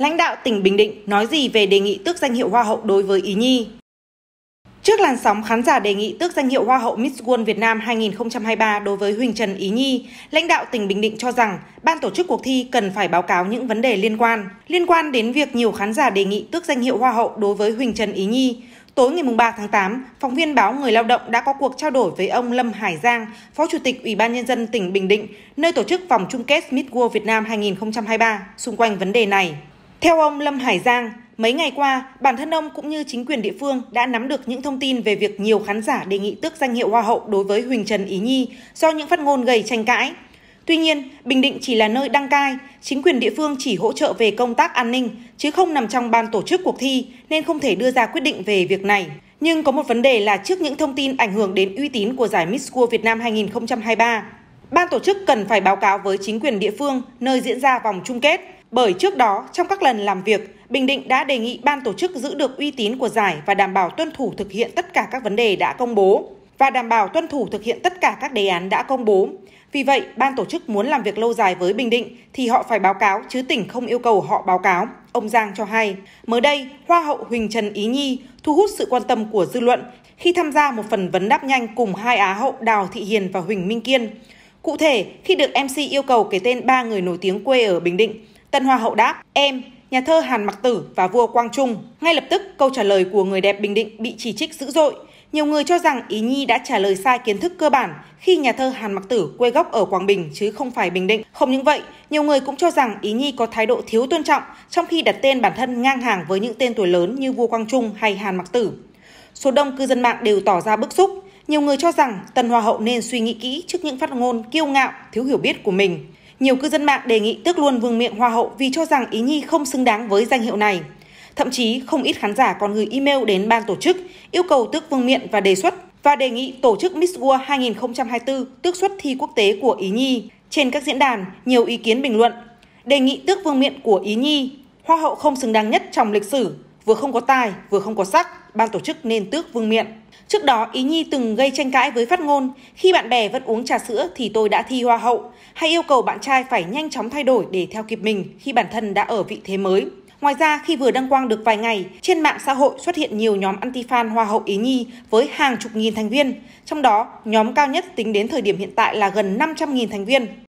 lãnh đạo tỉnh Bình Định nói gì về đề nghị tước danh hiệu Hoa hậu đối với Ý Nhi. Trước làn sóng khán giả đề nghị tước danh hiệu Hoa hậu Miss World Việt Nam 2023 đối với Huỳnh Trần Ý Nhi, lãnh đạo tỉnh Bình Định cho rằng ban tổ chức cuộc thi cần phải báo cáo những vấn đề liên quan. Liên quan đến việc nhiều khán giả đề nghị tước danh hiệu Hoa hậu đối với Huỳnh Trần Ý Nhi, Tối ngày 3 tháng 8, phóng viên báo Người Lao động đã có cuộc trao đổi với ông Lâm Hải Giang, Phó Chủ tịch Ủy ban Nhân dân tỉnh Bình Định, nơi tổ chức vòng chung kết Miss World Việt Nam 2023 xung quanh vấn đề này. Theo ông Lâm Hải Giang, mấy ngày qua, bản thân ông cũng như chính quyền địa phương đã nắm được những thông tin về việc nhiều khán giả đề nghị tước danh hiệu Hoa hậu đối với Huỳnh Trần Ý Nhi do những phát ngôn gây tranh cãi. Tuy nhiên, Bình Định chỉ là nơi đăng cai, chính quyền địa phương chỉ hỗ trợ về công tác an ninh, chứ không nằm trong ban tổ chức cuộc thi nên không thể đưa ra quyết định về việc này. Nhưng có một vấn đề là trước những thông tin ảnh hưởng đến uy tín của giải Miss World Việt Nam 2023, ban tổ chức cần phải báo cáo với chính quyền địa phương nơi diễn ra vòng chung kết. Bởi trước đó, trong các lần làm việc, Bình Định đã đề nghị ban tổ chức giữ được uy tín của giải và đảm bảo tuân thủ thực hiện tất cả các vấn đề đã công bố và đảm bảo tuân thủ thực hiện tất cả các đề án đã công bố. Vì vậy, ban tổ chức muốn làm việc lâu dài với Bình Định thì họ phải báo cáo chứ tỉnh không yêu cầu họ báo cáo. Ông Giang cho hay, mới đây, Hoa hậu Huỳnh Trần Ý Nhi thu hút sự quan tâm của dư luận khi tham gia một phần vấn đáp nhanh cùng hai Á hậu Đào Thị Hiền và Huỳnh Minh Kiên. Cụ thể, khi được MC yêu cầu kể tên ba người nổi tiếng quê ở Bình Định, Tân Hoa Hậu đáp, em, nhà thơ Hàn Mặc Tử và vua Quang Trung. Ngay lập tức, câu trả lời của người đẹp Bình Định bị chỉ trích dữ dội. Nhiều người cho rằng Ý Nhi đã trả lời sai kiến thức cơ bản khi nhà thơ Hàn Mặc Tử quê gốc ở Quảng Bình chứ không phải Bình Định. Không những vậy, nhiều người cũng cho rằng Ý Nhi có thái độ thiếu tôn trọng trong khi đặt tên bản thân ngang hàng với những tên tuổi lớn như vua Quang Trung hay Hàn Mặc Tử. Số đông cư dân mạng đều tỏ ra bức xúc, nhiều người cho rằng Tân Hoa Hậu nên suy nghĩ kỹ trước những phát ngôn kiêu ngạo, thiếu hiểu biết của mình. Nhiều cư dân mạng đề nghị tước luôn vương miệng Hoa Hậu vì cho rằng ý nhi không xứng đáng với danh hiệu này. Thậm chí không ít khán giả còn gửi email đến ban tổ chức yêu cầu tước vương miện và đề xuất và đề nghị tổ chức Miss World 2024 tước xuất thi quốc tế của Ý Nhi. Trên các diễn đàn, nhiều ý kiến bình luận đề nghị tước vương miện của Ý Nhi, hoa hậu không xứng đáng nhất trong lịch sử vừa không có tài, vừa không có sắc, ban tổ chức nên tước vương miện. Trước đó, Ý Nhi từng gây tranh cãi với phát ngôn, khi bạn bè vẫn uống trà sữa thì tôi đã thi hoa hậu, hay yêu cầu bạn trai phải nhanh chóng thay đổi để theo kịp mình khi bản thân đã ở vị thế mới. Ngoài ra, khi vừa đăng quang được vài ngày, trên mạng xã hội xuất hiện nhiều nhóm anti-fan Hoa hậu Ý Nhi với hàng chục nghìn thành viên. Trong đó, nhóm cao nhất tính đến thời điểm hiện tại là gần 500.000 thành viên.